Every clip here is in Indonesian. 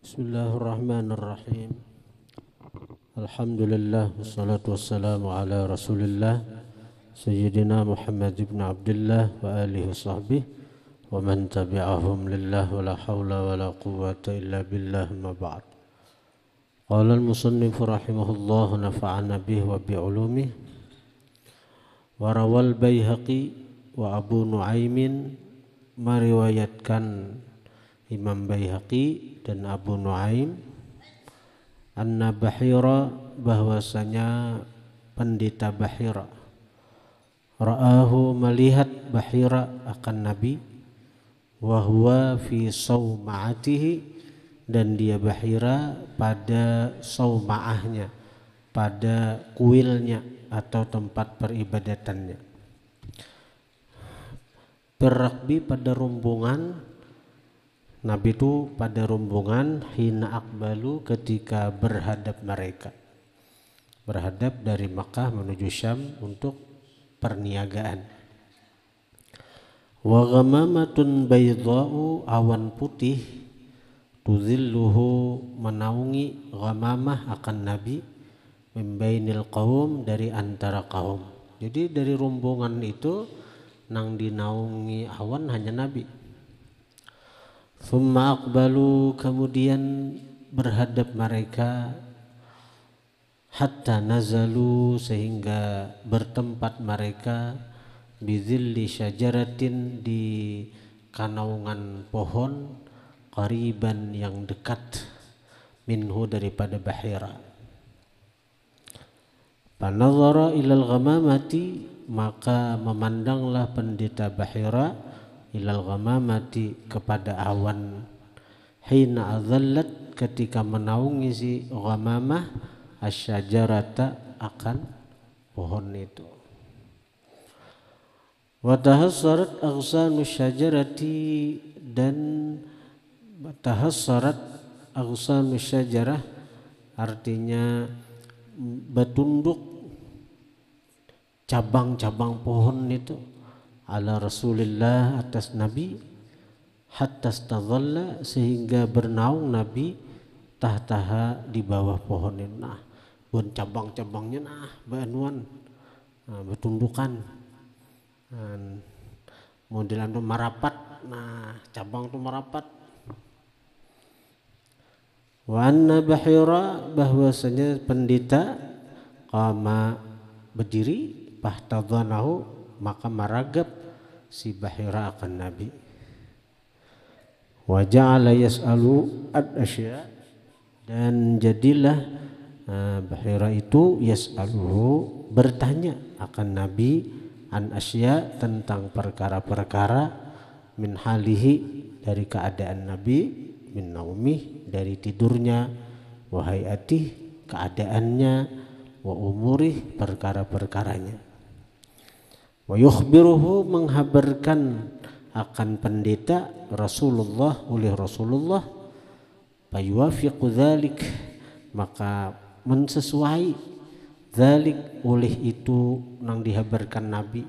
Bismillahirrahmanirrahim. Alhamdulillah wassalatu wassalamu ala Rasulillah Sayyidina Muhammad ibn Abdullah wa alihi sahbihi wa man tabi'ahum lillah wa la hawla wa la quwwata illa billah ma ba'd. Qala al-musannif rahimahullah nafa'ana bihi wa bi 'ulumihi wa rawal Baihaqi wa Abu Nu'aimin meriwayatkan Imam Baihaqi dan Abu Nuaim anna Bahira bahwasanya pendeta Bahira ra'ahu melihat Bahira akan Nabi wahwa fi sawmaatihi dan dia Bahira pada sawmaahnya, pada kuilnya atau tempat peribadatannya. berakbi pada rombongan Nabi itu pada rombongan hina akbalu ketika berhadap mereka. Berhadap dari Makkah menuju Syam untuk perniagaan. Wa ghamamatun baydha'u awan putih tuzilluhu menaungi ghamamah akan Nabi membainil kaum dari antara kaum. Jadi dari rombongan itu nang dinaungi awan hanya Nabi Thumma aqbalu kemudian berhadap mereka hatta nazalu sehingga bertempat mereka bizilli syajaratin di kanaungan pohon qariban yang dekat minhu daripada bahira panadhara ilal ghamamati maka memandanglah pendeta bahira ilal ghamamati kepada awan hina azallat ketika menaungi si ghamamah asyajarata akan pohon itu watahassarat aghsanu syajarati dan tahassarat aghsanu syajarah artinya bertunduk cabang-cabang pohon itu ala Rasulillah atas Nabi hatta stadhalla sehingga bernaung Nabi tahtaha di bawah pohonnya nah buat cabang-cabangnya nah banuan nah, bertundukan nah, modelan tuh merapat nah cabang tuh merapat Wana bahira bahwasanya pendeta kama berdiri fahtadhanahu maka meragap si Bahira akan Nabi. wajah yas'alu ad-asya dan jadilah eh, Bahira itu Alu bertanya akan Nabi an asya tentang perkara-perkara min halihi dari keadaan Nabi min naumi dari tidurnya wahai atih keadaannya wa umurih perkara-perkaranya wa yukhbiruhu menghabarkan akan pendeta Rasulullah oleh Rasulullah bayuafiqu dzalik maka mensesuai dzalik oleh itu nang dihabarkan Nabi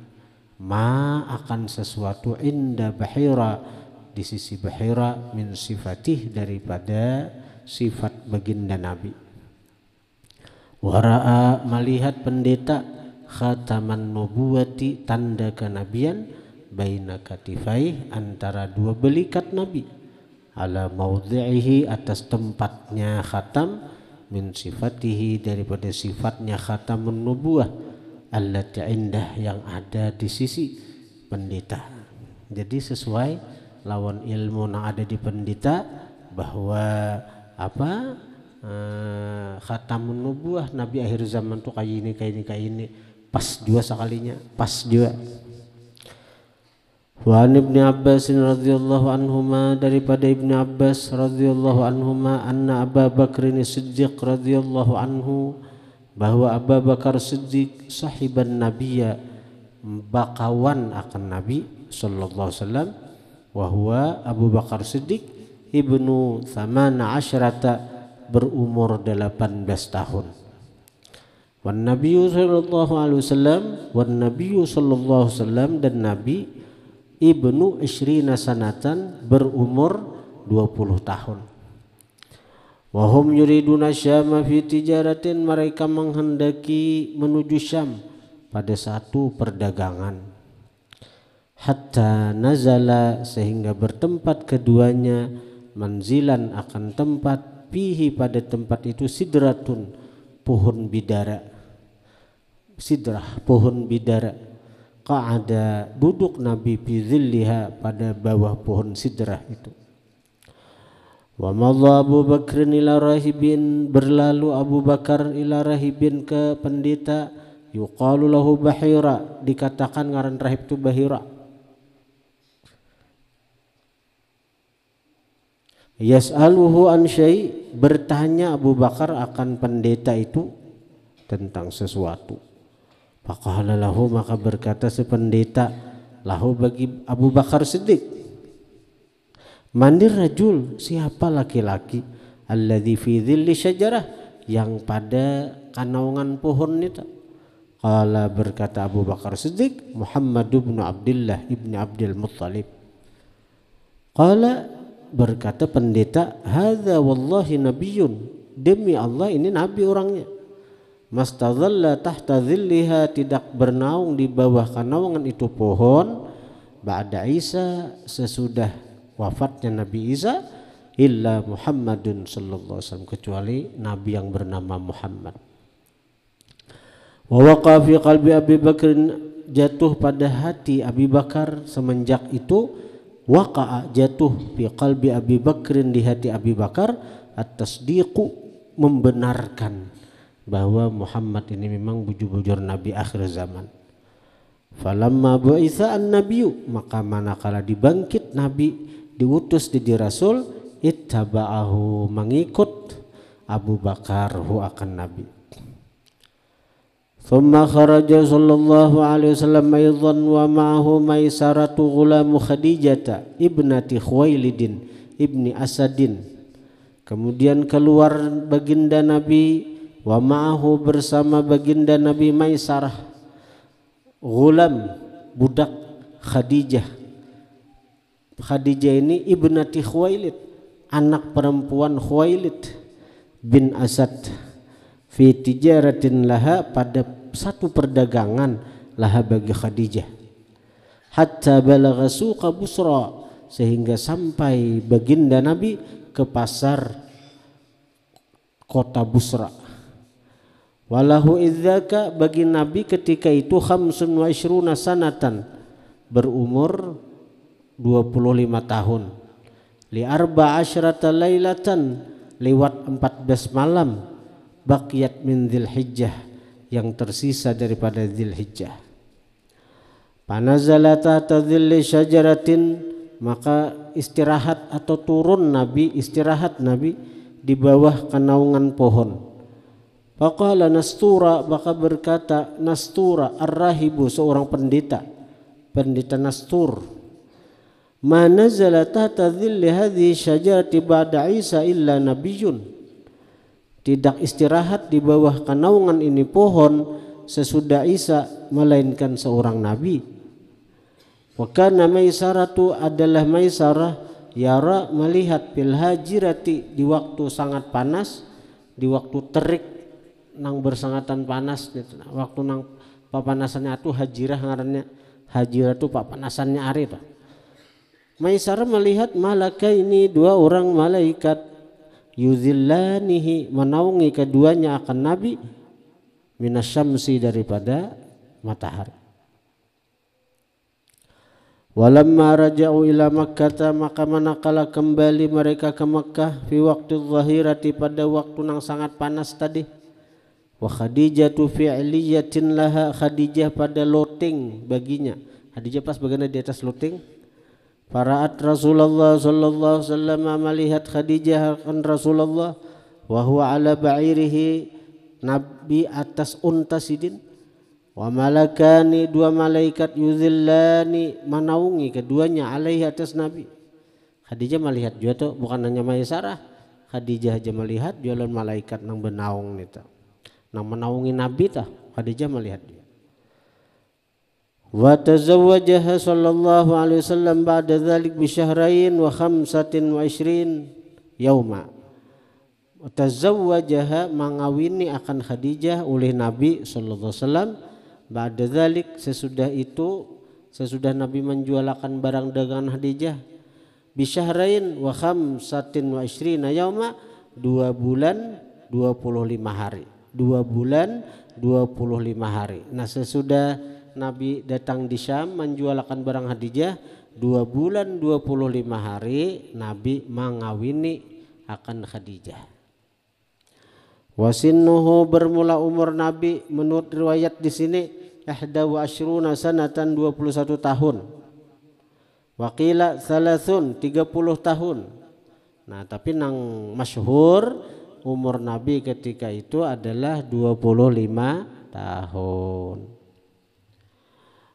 ma akan sesuatu inda bahira di sisi bahira min sifatih daripada sifat baginda Nabi wara'a melihat pendeta khataman nubuwati tanda kenabian baina katifai antara dua belikat nabi ala maudhi'ihi atas tempatnya khatam min sifatihi daripada sifatnya khatamun nubuah allati indah yang ada di sisi pendeta jadi sesuai lawan ilmu yang ada di pendeta bahwa apa uh, eh, khatamun nubuah nabi akhir zaman tuh kayak ini kayak ini kayak ini pas dua sekalinya pas juga Wa ibn Ibnu Abbas radhiyallahu anhuma daripada Ibnu Abbas radhiyallahu anhuma anna Abu ini Siddiq radhiyallahu anhu bahwa Abu Bakar Siddiq sahiban nabiyya bakawan akan Nabi sallallahu alaihi wasallam Abu Bakar Siddiq ibnu 18 berumur 18 tahun Wan Nabi sallallahu alaihi wasallam wan Nabi sallallahu alaihi wasallam dan Nabi ibnu isrina sanatan berumur 20 tahun. Wahum yuriduna syama fi tijaratin mereka menghendaki menuju Syam pada satu perdagangan. Hatta nazala sehingga bertempat keduanya manzilan akan tempat pihi pada tempat itu sidratun pohon bidara sidrah pohon bidara ada duduk Nabi Fizilliha pada bawah pohon sidrah itu wa Abu Bakr ila rahibin berlalu Abu Bakar ila rahibin ke pendeta yuqalu lahu Bahira dikatakan ngaran rahib tu Bahira Yas'aluhu an syai bertanya Abu Bakar akan pendeta itu tentang sesuatu. Faqala lahu maka berkata si pendeta lahu bagi Abu Bakar Siddiq. Mandir rajul siapa laki-laki di fi di sejarah yang pada kanaungan pohon itu. Kala berkata Abu Bakar Siddiq Muhammad bin Abdullah ibni Abdul Muttalib. Kala berkata pendeta, "Hadza wallahi nabiun Demi Allah ini nabi orangnya mastadhalla tahta dhilliha tidak bernaung di bawah kanaungan itu pohon ba'da Isa sesudah wafatnya Nabi Isa illa Muhammadun sallallahu alaihi wasallam kecuali nabi yang bernama Muhammad wa fi qalbi Abi Bakr jatuh pada hati Abi Bakar semenjak itu waqa'a jatuh fi qalbi Abi Bakrin di hati Abi Bakar atas diku membenarkan bahwa Muhammad ini memang bujur-bujur nabi akhir zaman. Falamma bu'isa an nabiyu maka manakala dibangkit nabi diutus jadi rasul ittaba'ahu mengikut Abu Bakar hu akan nabi. Thumma kharaja sallallahu alaihi wasallam aidan wa ma'ahu maisaratu ghulamu Khadijah ibnati Khuwailidin ibni Asadin. Kemudian keluar baginda Nabi wa ma'ahu bersama baginda Nabi Maisarah gulam budak Khadijah Khadijah ini ibnati Khuwailid anak perempuan Khuwailid bin Asad fi tijaratin laha pada satu perdagangan laha bagi Khadijah hatta balagha suqa busra sehingga sampai baginda Nabi ke pasar kota Busra Walahu idzaka bagi Nabi ketika itu khamsun wa isruna sanatan berumur 25 tahun. Li arba asyrata lailatan lewat 14 malam baqiyat min dzilhijjah yang tersisa daripada dzilhijjah. panazalata tadzilli syajaratin maka istirahat atau turun Nabi istirahat Nabi di bawah kenaungan pohon Faqala Nastura maka berkata Nastura Ar-Rahibu seorang pendeta pendeta Nastur Ma nazala tahta dhilli hadhihi syajarati ba'da Isa illa nabiyyun tidak istirahat di bawah kenaungan ini pohon sesudah Isa melainkan seorang nabi wa kana maisaratu adalah maisarah yara melihat fil hajirati di waktu sangat panas di waktu terik nang bersangatan panas gitu. nah, waktu nang papanasannya itu hajirah ngarannya hajirah itu papanasannya hari itu Maisar melihat malaka ini dua orang malaikat yuzillanihi menaungi keduanya akan nabi minasyamsi daripada matahari Walamma raja'u ila Makkah maka manakala kembali mereka ke Makkah fi waktu zahirati pada waktu nang sangat panas tadi wa tu fi'liyatin laha khadijah pada loting baginya khadijah pas bagaimana di atas loting Faraat Rasulullah sallallahu alaihi wasallam melihat Khadijah kan Rasulullah wa huwa ala ba'irihi Nabi atas unta sidin wa malakani dua malaikat yuzillani manaungi keduanya alaihi atas Nabi Khadijah melihat juga tuh bukan hanya Maisarah Khadijah aja melihat jualan malaikat nang benaung nita. Nah menaungi Nabi tah Khadijah melihat dia. Wa tazawwajaha sallallahu alaihi wasallam ba'da dzalik bi syahrain wa khamsatin wa isrin yauma. Tazawwajaha mengawini akan Khadijah oleh Nabi sallallahu alaihi wasallam ba'da dzalik sesudah itu sesudah Nabi menjualakan barang dagangan Khadijah bisyahrain wa khamsatin wa ishrina yauma dua bulan 25 hari dua bulan 25 hari. Nah sesudah Nabi datang di Syam menjualkan barang Hadijah dua bulan 25 hari Nabi mengawini akan Khadijah. Wasinnuhu bermula umur Nabi menurut riwayat di sini ihda wa ashruna sanatan 21 tahun. Wakila salasun 30 tahun. Nah, tapi nang masyhur umur Nabi ketika itu adalah 25 tahun.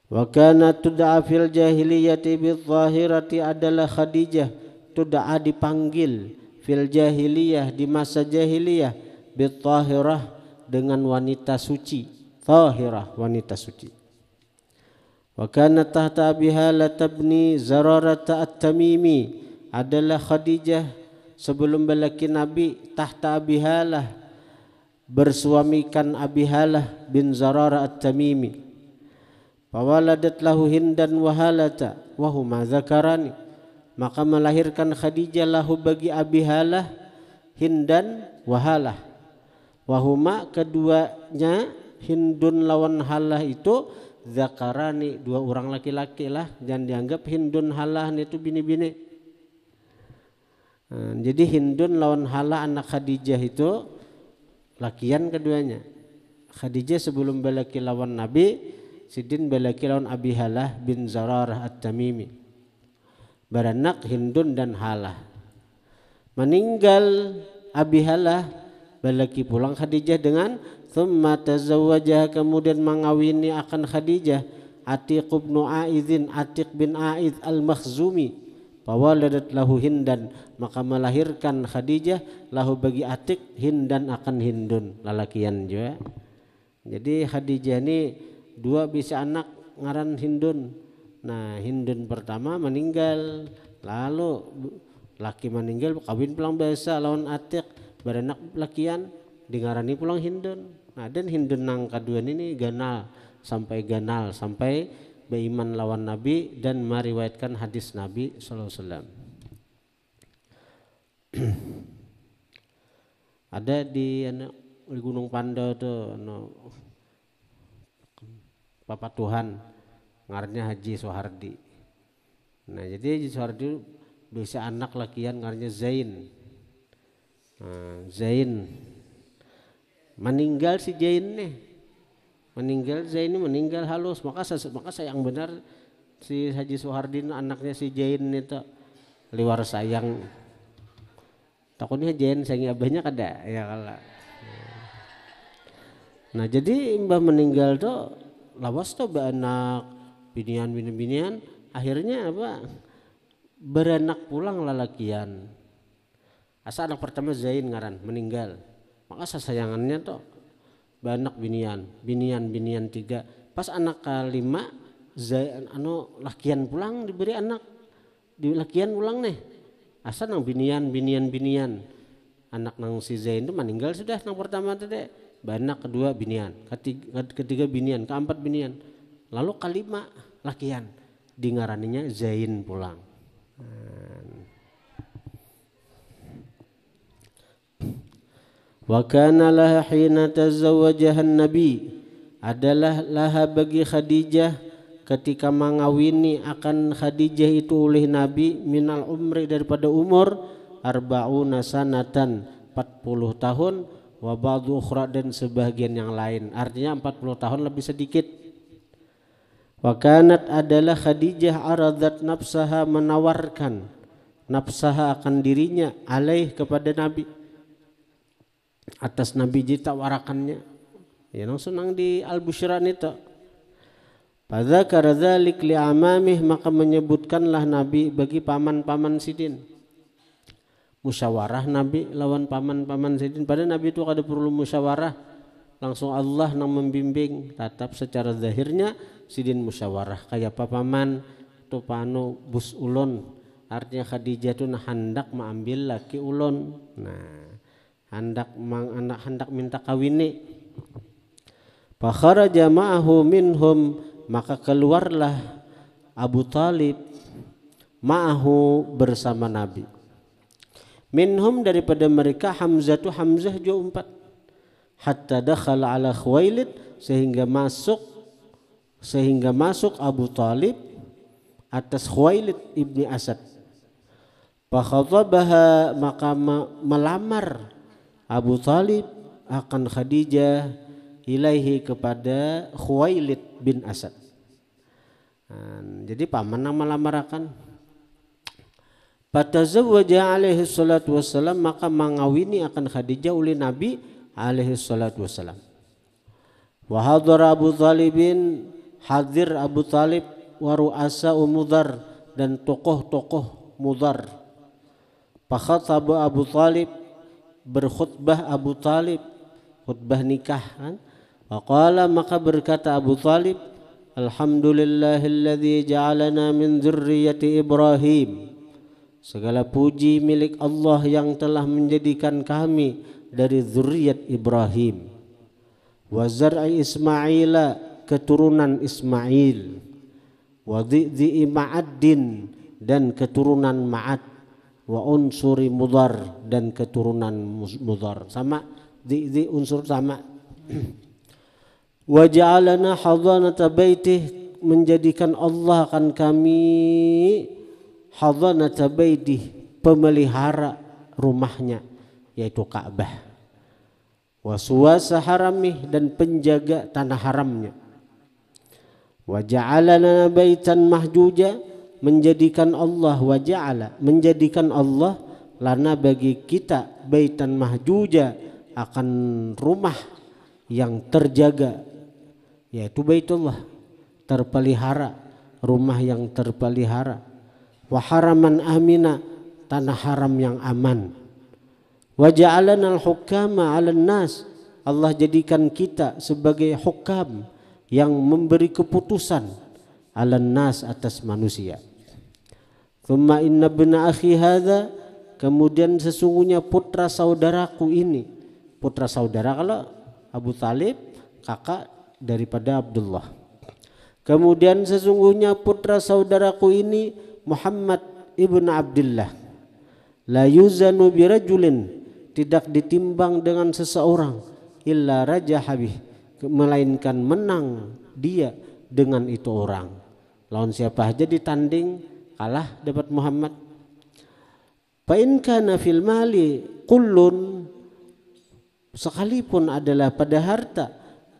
Wa kana tud'a fil jahiliyati bidzahirati adalah Khadijah tud'a dipanggil fil jahiliyah di masa jahiliyah bidzahirah dengan wanita suci, tahirah wanita suci. Wa kana tahta biha Halah tabni Zararata At-Tamimi adalah Khadijah sebelum belaki Nabi tahta Abihalah bersuamikan Abihalah bin Zarara At-Tamimi. Fawaladat lahu Hindan wa Halata zakarani. Maka melahirkan Khadijah lahu bagi Abihalah Hindan wa Wahuma keduanya Hindun lawan Halah itu zakarani dua orang laki-laki lah jangan dianggap Hindun Halah itu bini-bini Hmm, jadi Hindun lawan Hala anak Khadijah itu lakian keduanya. Khadijah sebelum belaki lawan Nabi, Sidin belaki lawan Abi Hala bin Zararah At-Tamimi. Beranak Hindun dan Hala Meninggal Abi Hala belaki pulang Khadijah dengan thumma tazawwajah kemudian mengawini akan Khadijah Atiq bin Aizin Atiq bin Aiz Al-Makhzumi Pawaladat lahu hindan maka melahirkan Khadijah lahu bagi Atik hindan akan hindun lalakian juga. Jadi Khadijah ini dua bisa anak ngaran Hindun. Nah Hindun pertama meninggal lalu laki meninggal kawin pulang biasa lawan Atik beranak lakian dengarani pulang Hindun. Nah dan Hindun nang kedua ini ganal sampai ganal sampai beriman lawan Nabi dan meriwayatkan hadis Nabi Sallallahu Alaihi Ada di, anu, Gunung Panda tuh, no, anu, Papa Tuhan ngarnya Haji Soehardi. Nah jadi Haji Soehardi bisa anak lakian ngarnya Zain. Nah, Zain meninggal si Zain nih meninggal Zaini meninggal halus maka maka saya yang benar si Haji Soehardin anaknya si Jain itu liwar sayang takutnya Jain sayangnya abahnya kada ya, ya kala nah jadi mbah meninggal tuh lawas tuh anak binian binian binian akhirnya apa beranak pulang lalakian asal anak pertama Zain ngaran meninggal maka sayangannya tuh banyak binian binian binian tiga pas anak kelima zain anu lakian pulang diberi anak di lakian pulang nih asal nang binian binian binian anak nang si zain itu meninggal sudah nang pertama tadi banyak kedua binian ketiga, ketiga binian keempat binian lalu kelima lakian dingaraninya zain pulang hmm. Wa kana laha hina tazawajah Nabi adalah laha bagi Khadijah ketika mengawini akan Khadijah itu oleh Nabi minal umri daripada umur arbauna sanatan 40 tahun wa ba'du ukhra dan sebagian yang lain artinya 40 tahun lebih sedikit wa kanat adalah Khadijah aradat nafsaha menawarkan nafsaha akan dirinya alaih kepada Nabi atas Nabi jita warakannya ya nang di al bushran itu pada karadalik li amamih maka menyebutkanlah Nabi bagi paman-paman sidin musyawarah Nabi lawan paman-paman sidin pada Nabi itu ada perlu musyawarah langsung Allah nang membimbing tatap secara zahirnya sidin musyawarah kayak Paman tu panu bus ulon artinya Khadijah tuh hendak mengambil laki ulon nah hendak mang anak hendak minta ni fakharaja jama'ahu minhum maka keluarlah Abu Talib ma'ahu bersama Nabi minhum daripada mereka Hamzah tu Hamzah juga empat hatta dakhala ala Khuwailid sehingga masuk sehingga masuk Abu Talib atas Khuwailid ibni Asad Fakhatabaha maka melamar Abu Talib akan Khadijah ilaihi kepada Khuwailid bin Asad. Nah, jadi paman nama pada Patazawwaja alaihi salatu wassalam maka mengawini akan Khadijah oleh Nabi alaihi salatu wassalam. Wahadur Abu Talibin hadir Abu Talib waru waru'asa umudar dan tokoh-tokoh mudar. sabu Abu Talib berkhutbah Abu Talib khutbah nikah kan Faqala maka berkata Abu Talib Alhamdulillahilladzi ja'alana min zurriyati Ibrahim Segala puji milik Allah yang telah menjadikan kami dari zuriat Ibrahim wa zar'i Ismaila keturunan Ismail wa ma'addin dan keturunan Ma'ad wa unsuri mudar dan keturunan mudar sama di, di unsur sama wa ja'alana hadanata baitih menjadikan Allah akan kami hadanata baitih pemelihara rumahnya yaitu Ka'bah wa suwasa haramih dan penjaga tanah haramnya wa ja'alana baitan mahjuja menjadikan Allah wajahala menjadikan Allah lana bagi kita baitan mahjuja akan rumah yang terjaga yaitu Baitullah terpelihara rumah yang terpelihara waharaman aminah amina tanah haram yang aman wa al-hukama al nas Allah jadikan kita sebagai hukam yang memberi keputusan ala nas atas manusia. Thumma inna bina akhi hadha kemudian sesungguhnya putra saudaraku ini putra saudara kalau Abu Talib kakak daripada Abdullah. Kemudian sesungguhnya putra saudaraku ini Muhammad ibn Abdullah. La yuzanu birajulin tidak ditimbang dengan seseorang illa raja habih melainkan menang dia dengan itu orang lawan siapa aja ditanding kalah dapat Muhammad fa in kana fil mali kullun sekalipun adalah pada harta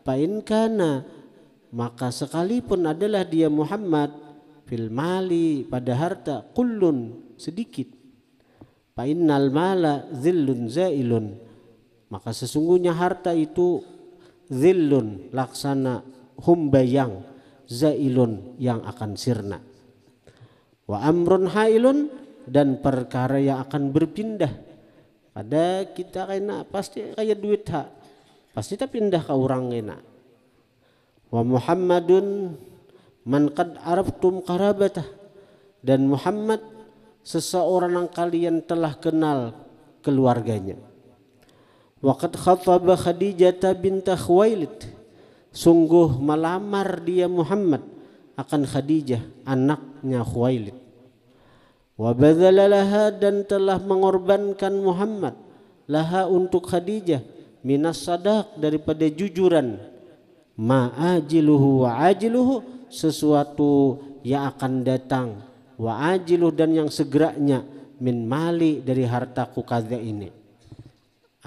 fa in maka sekalipun adalah dia Muhammad fil mali pada harta kullun sedikit fa innal mala zillun zailun maka sesungguhnya harta itu zillun laksana humbayang zailun yang akan sirna. Wa amrun hailun dan perkara yang akan berpindah. Ada kita kena pasti kaya duit ha. Pasti kita pindah ke orang kena. Wa Muhammadun man qad araftum karabatah dan Muhammad seseorang yang kalian telah kenal keluarganya. Waqad khataba Khadijah binta Khuwailid sungguh melamar dia Muhammad akan Khadijah anaknya Khuwailid wabadzalalaha dan telah mengorbankan Muhammad laha untuk Khadijah minas sadak daripada jujuran ma'ajiluhu wa ajiluhu sesuatu yang akan datang wa ajiluh dan yang segeranya min mali dari ku kada ini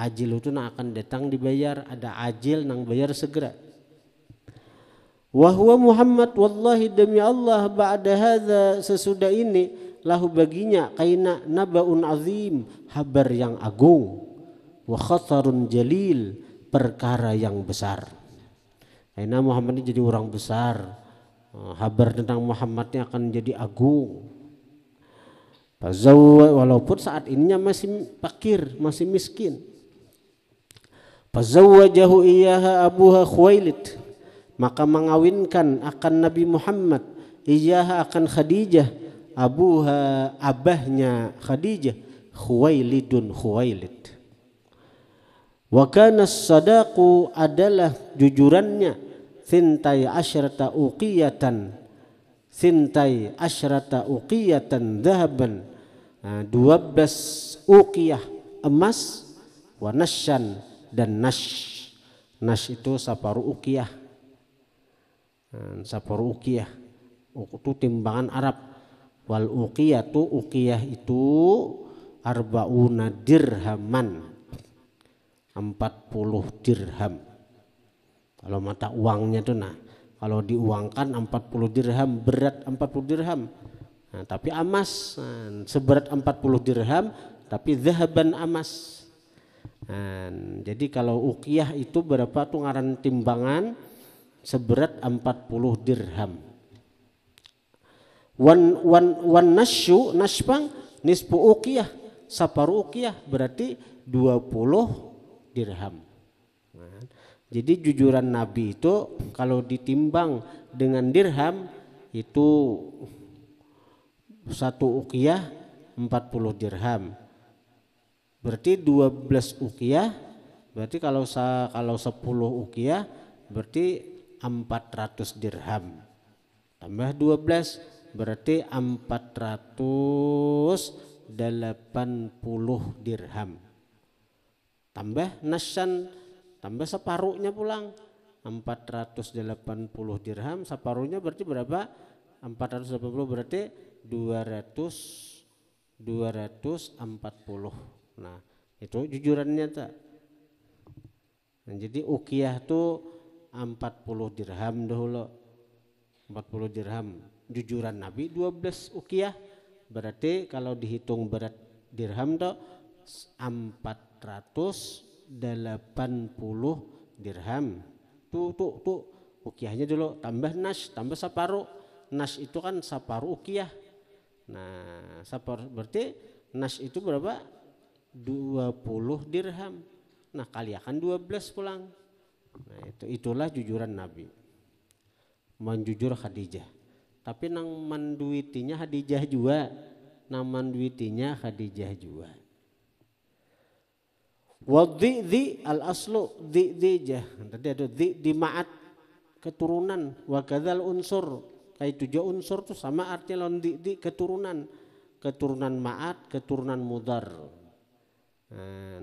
Ajiluh itu akan datang dibayar ada ajil nang bayar segera Wahwa Muhammad wallahi demi Allah ba'da hadza sesudah ini lahu baginya kaina nabaun azim habar yang agung wa khatarun jalil perkara yang besar. Kaina Muhammad ini jadi orang besar. Eh, habar tentang Muhammad ini akan jadi agung. walaupun saat ininya masih pakir, masih miskin. Fazawwajahu iyyaha abuha Khuwailid maka mengawinkan akan Nabi Muhammad iyah akan Khadijah abuha abahnya Khadijah Khuwailidun Khuwailid wa kana sadaqu adalah jujurannya sintai asyrata uqiyatan sintai asyrata uqiyatan dhahaban nah, dua 12 uqiyah emas wa nasyan dan nash nash itu separuh uqiyah Eh, sapor ukiyah itu timbangan Arab wal ukiyah tu ukiyah itu arbauna dirhaman puluh dirham kalau mata uangnya tuh nah kalau diuangkan puluh dirham berat empat puluh dirham nah, tapi amas nah, seberat puluh dirham tapi zahaban amas nah, jadi kalau ukiyah itu berapa tuh ngaran timbangan seberat 40 dirham. Wan wan wan nasyu nasbang nisfu uqiyah separuh uqiyah berarti 20 dirham. Nah, jadi jujuran Nabi itu kalau ditimbang dengan dirham itu satu uqiyah 40 dirham. Berarti 12 uqiyah berarti kalau sa, kalau 10 uqiyah berarti 400 dirham. Tambah 12 berarti 480 dirham. Tambah nasan, tambah separuhnya pulang. 480 dirham, separuhnya berarti berapa? 480 berarti 200 240. Nah, itu jujurannya tak. Nah, jadi ukiah tuh empat puluh dirham dahulu puluh dirham jujuran Nabi dua belas ukiah berarti kalau dihitung berat dirham empat ratus delapan puluh dirham tuh tuh tuh ukiahnya dulu tambah nas tambah separuh nas itu kan separuh ukiah nah separuh berarti nas itu berapa dua puluh dirham nah kali akan dua belas pulang Nah, itu itulah jujuran Nabi. Menjujur Khadijah. Tapi nang menduitinya Khadijah juga. Nang menduitinya Khadijah juga. wadi di al aslu di dijah jah. Tadi ada di di maat keturunan. Wakadal unsur. Kayak tujuh unsur tuh sama artinya lawan di di keturunan. Keturunan maat, keturunan mudar. Nah,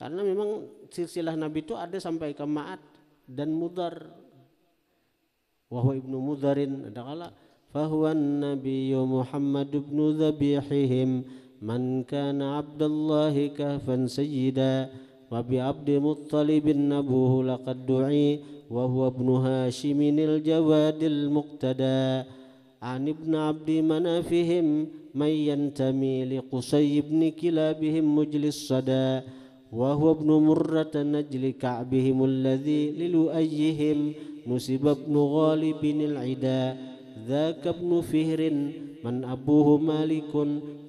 karena memang silsilah Nabi itu ada sampai ke Ma'at dan Mudar. Wahwa ibnu Mudarin ada kala fahuwa nabiyyu Muhammad ibnu zabihihim man kana abdallahi kahfan sayyida wa bi abdi muttalibin nabuhu laqad du'i wa huwa ibnu hashiminil jawadil muqtada an ibn abdi manafihim man yantami li qusay ibn kilabihim mujlis sada' وهو ابن مرة نجل كعبهم الذي للؤيهم نسب ابن غالب العدا ذاك ابن فهر من أبوه مالك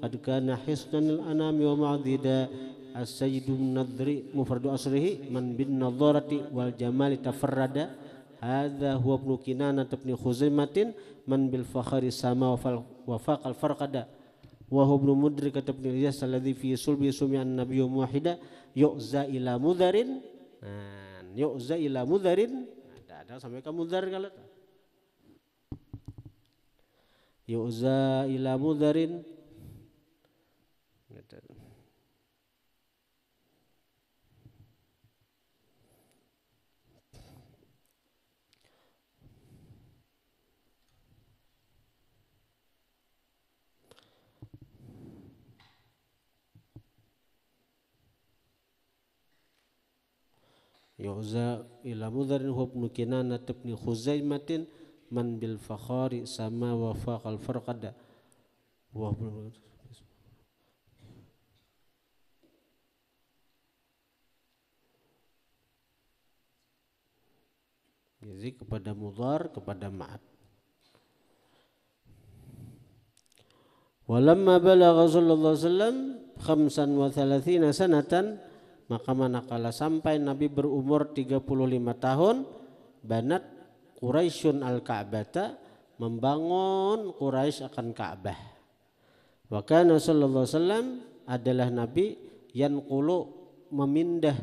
قد كان حصنا الأنام ومعذدا السيد النذري مفرد أسره من بالنظارة والجمال تفرد هذا هو ابن كنانة ابن خزيمة من بالفخر سما وفاق الفرقدة وهو ابن مدركة ابن الياس الذي في صلبه سمع النبي موحدا yu'za ila mudharin. Nah, yu'za ila mudharin. Ada ada sampai ke mudhar kalau. Yu'za ila mudharin يعزى إلى مضر هو ابن كنانة بن خزيمة من بالفخار سما وفاق الفرقد وابن Jadi kepada mudhar, kepada ma'at. Walamma balagha sallallahu alaihi wasallam 35 sanatan Maka manakala sampai Nabi berumur 35 tahun, banat Quraisyun al-Ka'bata membangun Quraisy akan Ka'bah. Wa kana sallallahu wasallam adalah nabi yang kulu memindah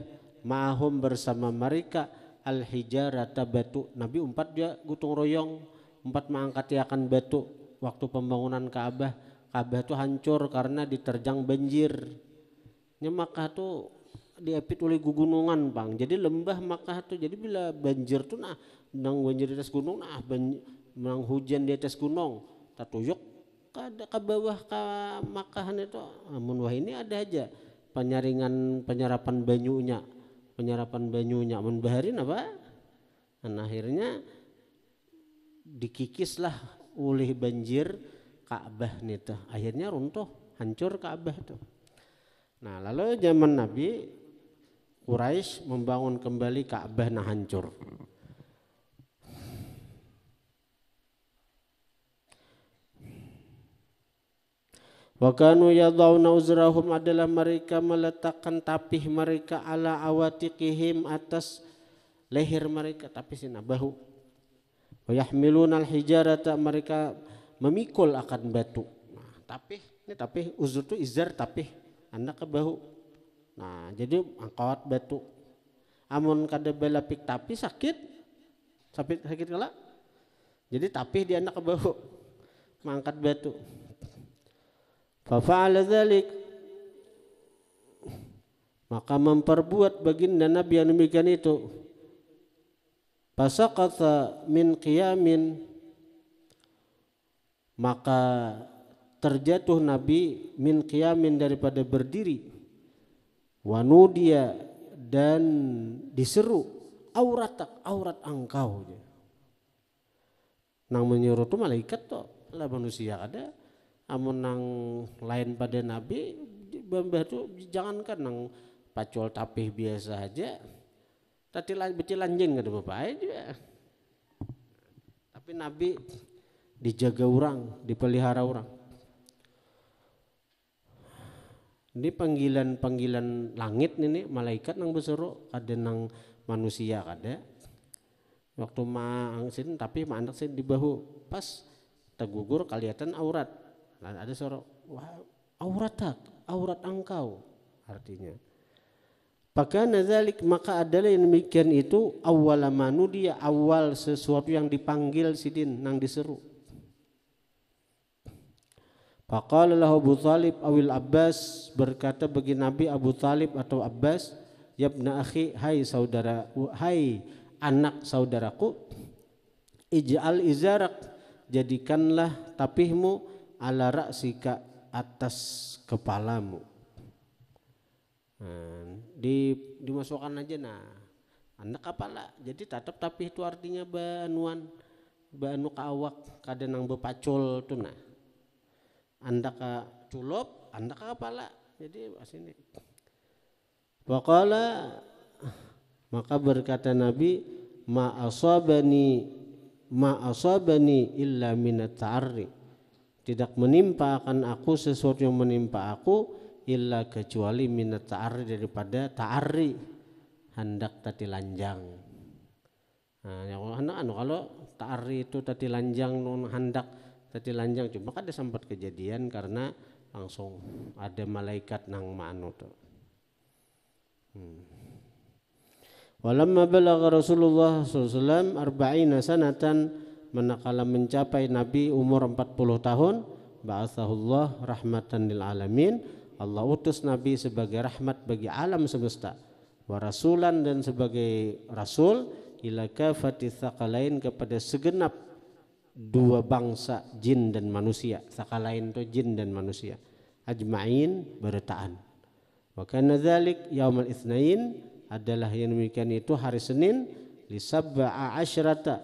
ma'ahum bersama mereka al-hijarata batu. Nabi empat dia gutung royong, empat mengangkat akan batu waktu pembangunan Ka'bah. Ka'bah itu hancur karena diterjang banjir. Nya maka tuh diapit oleh gunungan bang jadi lembah maka itu jadi bila banjir tuh nah nang banjir di atas gunung nah banjir, nang hujan di atas gunung tatuyuk kada ke bawah ke makahan itu namun wah ini ada aja penyaringan penyerapan banyunya penyerapan banyunya amun apa dan nah, akhirnya dikikislah oleh banjir Ka'bah nih tuh akhirnya runtuh hancur Ka'bah tuh nah lalu zaman Nabi Quraisy membangun kembali Ka'bah nah hancur. Wa kanu yadhauna uzrahum adalah mereka meletakkan tapih mereka ala awatiqihim atas leher mereka tapi sina bahu. Wa yahmiluna al-hijarata mereka memikul akan batu. Nah, tapih ini tapih uzur itu izar tapih anak ke bahu Nah, jadi angkot batu. Amun kada bela pik tapi sakit. Sakit sakit kala. Jadi tapi di anak bau. Mangkat batu. Fafa'ala dzalik. Maka memperbuat baginda Nabi yang demikian itu. Fasaqata min kiamin Maka terjatuh Nabi min kiamin daripada berdiri wanudia dan diseru auratak aurat engkau nang menyuruh tuh malaikat toh lah manusia ada amun nang lain pada nabi bambah tuh jangankan nang pacul tapi biasa aja tadi beti lanjing ada bapak aja tapi nabi dijaga orang dipelihara orang ini panggilan-panggilan langit ini malaikat nang besoro ada nang manusia ada. waktu ma angsin, tapi ma anak sin di bahu pas tegugur kelihatan aurat dan ada suara wah aurat tak aurat engkau artinya maka nazalik maka adalah yang demikian itu awal dia awal sesuatu yang dipanggil sidin nang diseru Faqala lahu Abu Talib awil Abbas berkata bagi Nabi Abu Talib atau Abbas Yabna akhi hai saudara hai anak saudaraku ij'al izarak jadikanlah tapihmu ala raksika atas kepalamu hmm, di dimasukkan aja nah anak kepala jadi tetap tapi itu artinya banuan banu kawak kadenang bepacul tuh nah anda andaka culop andaka kepala jadi sini Wakala maka berkata Nabi ma asabani ma asabani illa minat ta'arri tidak menimpa akan aku sesuatu yang menimpa aku illa kecuali minat ta'arri daripada taari hendak tadi lanjang nah, ya, kalau anu kalau ta'arri itu tadi lanjang non hendak tadi lanjang cuma kan ada sempat kejadian karena langsung ada malaikat nang manu tuh. Hmm. Walamma balagha Rasulullah SAW arba'ina sanatan manakala mencapai Nabi umur 40 tahun ba'athahullah rahmatan lil alamin Allah utus Nabi sebagai rahmat bagi alam semesta wa rasulan dan sebagai rasul ila kafati kepada segenap dua bangsa jin dan manusia sakalain itu jin dan manusia ajma'in berataan wa kana dzalik yaumal itsnain adalah yang demikian itu hari Senin li sab'a asyrata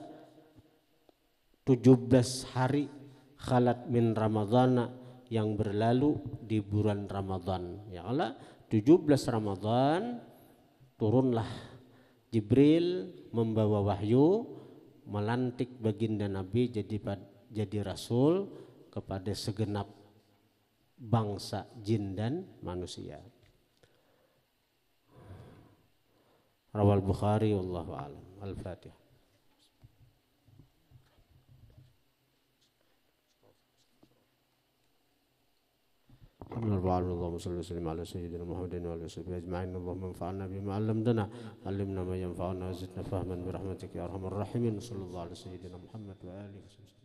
17 hari khalat min ramadhana yang berlalu di bulan ramadhan ya Allah 17 ramadhan turunlah Jibril membawa wahyu melantik baginda Nabi jadi jadi rasul kepada segenap bangsa jin dan manusia. Rawal Bukhari wallahu alam. Al-Fatihah. ومن البعض اللهم صل وسلم على سيدنا محمد وعلى وصحبه اجمعين اللهم انفعنا بما علمتنا علمنا ما ينفعنا وزدنا فهما برحمتك يا ارحم الراحمين صلى الله على سيدنا محمد وعلى اله وصحبه